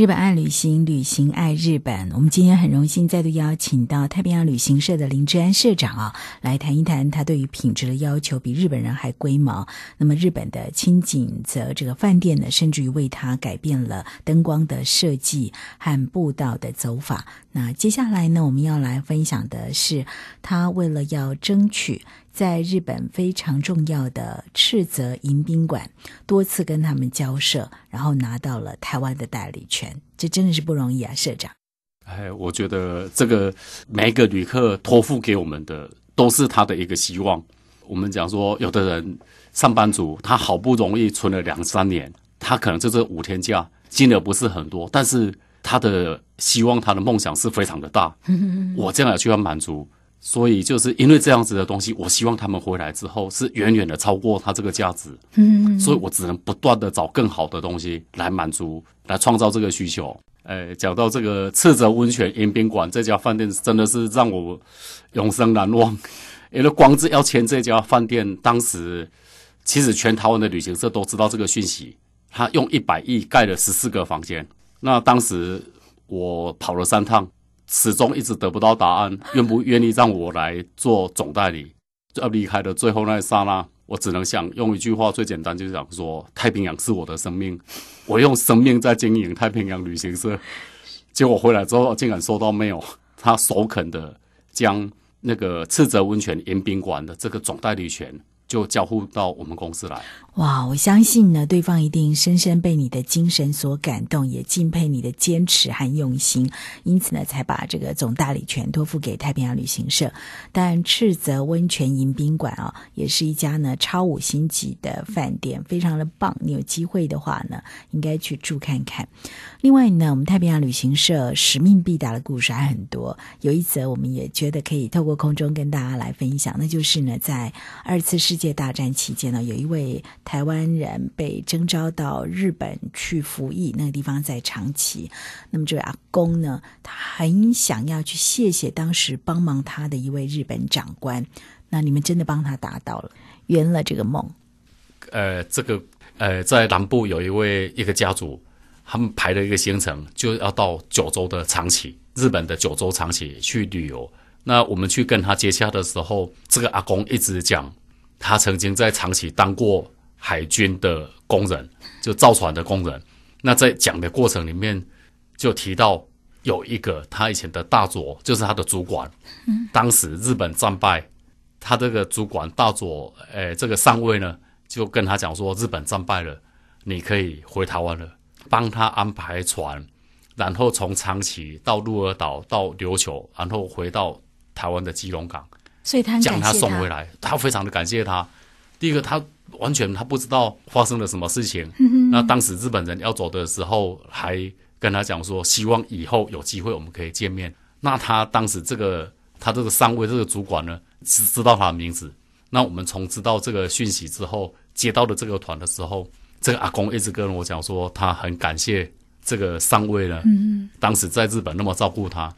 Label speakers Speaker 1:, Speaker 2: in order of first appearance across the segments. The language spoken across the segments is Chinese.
Speaker 1: 日本爱旅行，旅行爱日本。我们今天很荣幸再度邀请到太平洋旅行社的林志安社长啊，来谈一谈他对于品质的要求比日本人还龟毛。那么日本的青井泽这个饭店呢，甚至于为他改变了灯光的设计和步道的走法。那接下来呢，我们要来分享的是他为了要争取。在日本非常重要的赤泽迎宾馆，多次跟他们交涉，然后拿到了台湾的代理权，这真的是不容易啊，社长。
Speaker 2: 哎，我觉得这个每一个旅客托付给我们的，都是他的一个希望。我们讲说，有的人上班族，他好不容易存了两三年，他可能就这五天假，金额不是很多，但是他的希望，他的梦想是非常的大。我这样来就要满足。所以就是因为这样子的东西，我希望他们回来之后是远远的超过它这个价值。嗯，所以我只能不断的找更好的东西来满足，来创造这个需求。诶，讲到这个赤泽温泉迎宾馆这家饭店，真的是让我永生难忘。因为光是要签这家饭店，当时其实全台湾的旅行社都知道这个讯息。他用一百亿盖了十四个房间。那当时我跑了三趟。始终一直得不到答案，愿不愿意让我来做总代理？要离开的最后那一刹那，我只能想用一句话，最简单就是想说：太平洋是我的生命，我用生命在经营太平洋旅行社。结果回来之后，竟然收到没有他首肯的将那个赤泽温泉迎宾馆的这个总代理权。就交互到我们公司来
Speaker 1: 哇！我相信呢，对方一定深深被你的精神所感动，也敬佩你的坚持和用心，因此呢，才把这个总代理权托付给太平洋旅行社。但赤泽温泉迎宾馆啊，也是一家呢超五星级的饭店，非常的棒。你有机会的话呢，应该去住看看。另外呢，我们太平洋旅行社使命必达的故事还很多，有一则我们也觉得可以透过空中跟大家来分享，那就是呢，在二次世界大战期间呢，有一位台湾人被征召到日本去服役，那个地方在长崎。那么这位阿公呢，他很想要去谢谢当时帮忙他的一位日本长官。那你们真的帮他达到了，圆了这个梦。
Speaker 2: 呃，这个呃，在南部有一位一个家族，他们排了一个行程，就要到九州的长崎，日本的九州长崎去旅游。那我们去跟他接洽的时候，这个阿公一直讲。他曾经在长崎当过海军的工人，就造船的工人。那在讲的过程里面，就提到有一个他以前的大佐，就是他的主管。当时日本战败，他这个主管大佐，诶，这个上尉呢，就跟他讲说，日本战败了，你可以回台湾了，帮他安排船，然后从长崎到鹿儿岛，到琉球，然后回到台湾的基隆港。
Speaker 1: 所以他将他送回来，
Speaker 2: 他非常的感谢他。第一个，他完全他不知道发生了什么事情。那当时日本人要走的时候，还跟他讲说，希望以后有机会我们可以见面。那他当时这个他这个上位这个主管呢，是知道他的名字。那我们从知道这个讯息之后，接到了这个团的时候，这个阿公一直跟我讲说，他很感谢这个上位呢，嗯，当时在日本那么照顾他。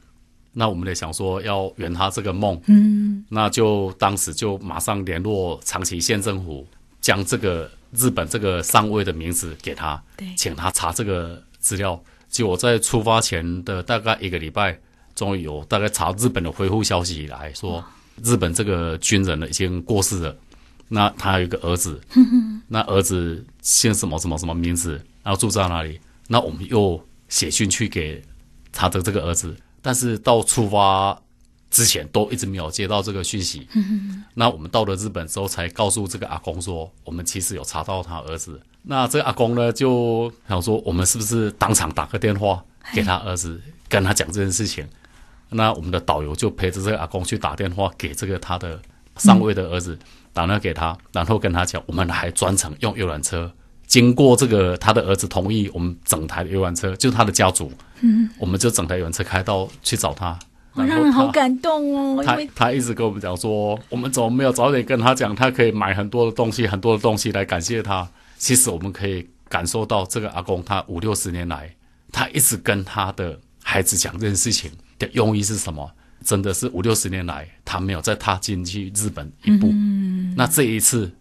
Speaker 2: 那我们也想说要圆他这个梦，嗯，那就当时就马上联络长崎县政府，将这个日本这个上尉的名字给他，请他查这个资料。结我在出发前的大概一个礼拜，终于有大概查日本的回复消息以来说，日本这个军人呢已经过世了，那他有一个儿子，那儿子姓什么什么什么名字，然后住在哪里？那我们又写信去给查的这个儿子。但是到出发之前都一直没有接到这个讯息，那我们到了日本之后才告诉这个阿公说，我们其实有查到他儿子。那这个阿公呢，就想说我们是不是当场打个电话给他儿子，跟他讲这件事情。那我们的导游就陪着这个阿公去打电话给这个他的上位的儿子，打话给他，然后跟他讲，我们还专程用游览车。经过这个他的儿子同意，我们整台游览车就他的家族，嗯，我们就整台游览车开到去找他，
Speaker 1: 让人好感动哦。他
Speaker 2: 他一直跟我们讲说，我们怎么没有早点跟他讲，他可以买很多的东西，很多的东西来感谢他。其实我们可以感受到，这个阿公他五六十年来，他一直跟他的孩子讲这件事情的用意是什么？真的是五六十年来，他没有再踏进去日本一步。嗯，那这一次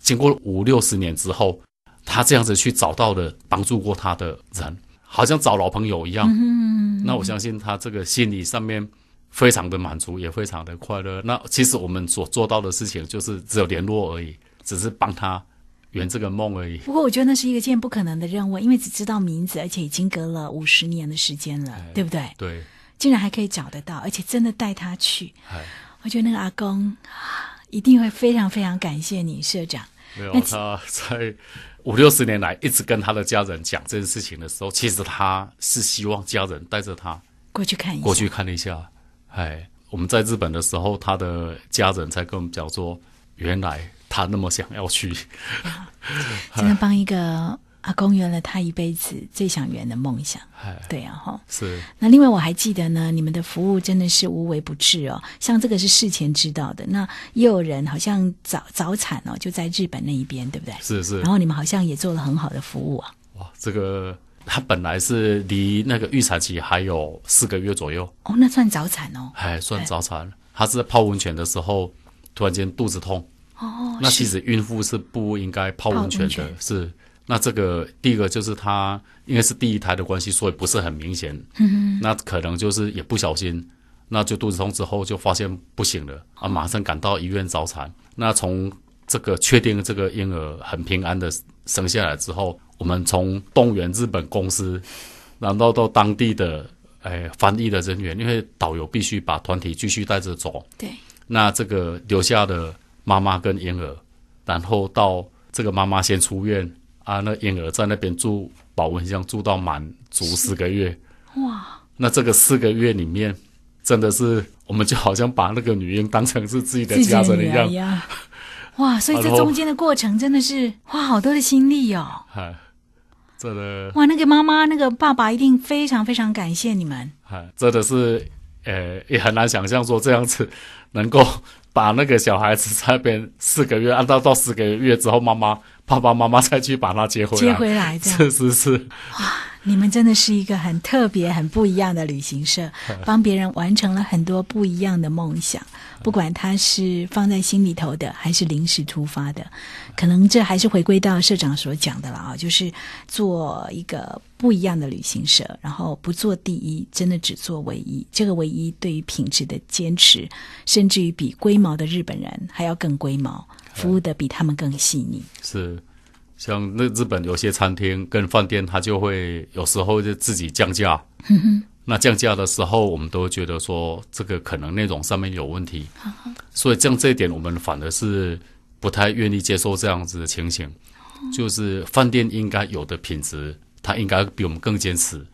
Speaker 2: 经过五六十年之后。他这样子去找到的帮助过他的人，好像找老朋友一样。嗯，那我相信他这个心理上面非常的满足，也非常的快乐。那其实我们所做到的事情就是只有联络而已，只是帮他圆这个梦而已。不
Speaker 1: 过我觉得那是一个件不可能的任务，因为只知道名字，而且已经隔了五十年的时间了，对不对？对，竟然还可以找得到，而且真的带他去，我觉得那个阿公一定会非常非常感谢你，社长。没有，
Speaker 2: 他在五六十年来一直跟他的家人讲这件事情的时候，其实他是希望家人带着他
Speaker 1: 过去看，一过
Speaker 2: 去看了一下。哎，我们在日本的时候，他的家人才跟我们讲说，原来他那么想要去，
Speaker 1: 真 的帮一个。啊，公圆了他一辈子最想圆的梦想，对啊，哈，是。那另外我还记得呢，你们的服务真的是无微不至哦。像这个是事前知道的，那也有人好像早早产哦，就在日本那一边，对不对？
Speaker 2: 是是。然后你
Speaker 1: 们好像也做了很好的服务啊。
Speaker 2: 哇，这个他本来是离那个预产期还有四个月左右，
Speaker 1: 哦，那算早产哦。
Speaker 2: 哎，算早产。他是泡温泉的时候突然间肚子痛。
Speaker 1: 哦，那其实
Speaker 2: 孕妇是不应该泡温泉的，是。那这个第一个就是他，因为是第一胎的关系，所以不是很明显。嗯，那可能就是也不小心，那就肚子痛之后就发现不行了啊，马上赶到医院早产。那从这个确定这个婴儿很平安的生下来之后，我们从动员日本公司，然后到当地的诶翻译的人员，因为导游必须把团体继续带着走。对，那这个留下的妈妈跟婴儿，然后到这个妈妈先出院。啊，那婴儿在那边住保温箱，住到满足四个月。哇！那这个四个月里面，真的是我们就好像把那个女婴当成是自己的家人一
Speaker 1: 样。哇！所以这中间的过程真的是花好多的心力哦。
Speaker 2: 啊，真的。哇，那
Speaker 1: 个妈妈、那个爸爸一定非常非常感谢你们。
Speaker 2: 啊，真的是，呃，也很难想象说这样子能够把那个小孩子在那边四个月，按照到四个月之后，妈妈。爸爸妈妈再去把他接回来，接回来，的，是是是。
Speaker 1: 哇，你们真的是一个很特别、很不一样的旅行社，帮别人完成了很多不一样的梦想，不管他是放在心里头的，还是临时突发的，可能这还是回归到社长所讲的了啊，就是做一个不一样的旅行社，然后不做第一，真的只做唯一，这个唯一对于品质的坚持，甚至于比龟毛的日本人还要更龟毛。服务的比他们更细腻，
Speaker 2: 是像那日本有些餐厅跟饭店，他就会有时候就自己降价。那降价的时候，我们都觉得说这个可能内容上面有问题，所以像这一点，我们反而是不太愿意接受这样子的情形。就是饭店应该有的品质，他应该比我们更坚持。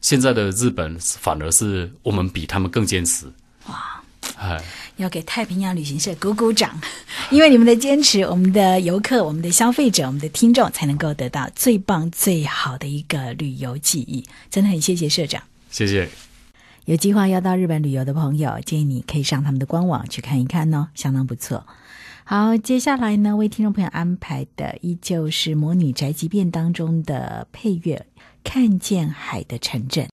Speaker 2: 现在的日本反而是我们比他们更坚持。哇，哎。
Speaker 1: 要给太平洋旅行社鼓鼓掌，因为你们的坚持，我们的游客、我们的消费者、我们的听众才能够得到最棒、最好的一个旅游记忆。真的很谢谢社长，谢谢。有计划要到日本旅游的朋友，建议你可以上他们的官网去看一看哦，相当不错。好，接下来呢，为听众朋友安排的依旧是《模拟宅急便》当中的配乐《看见海的城镇》。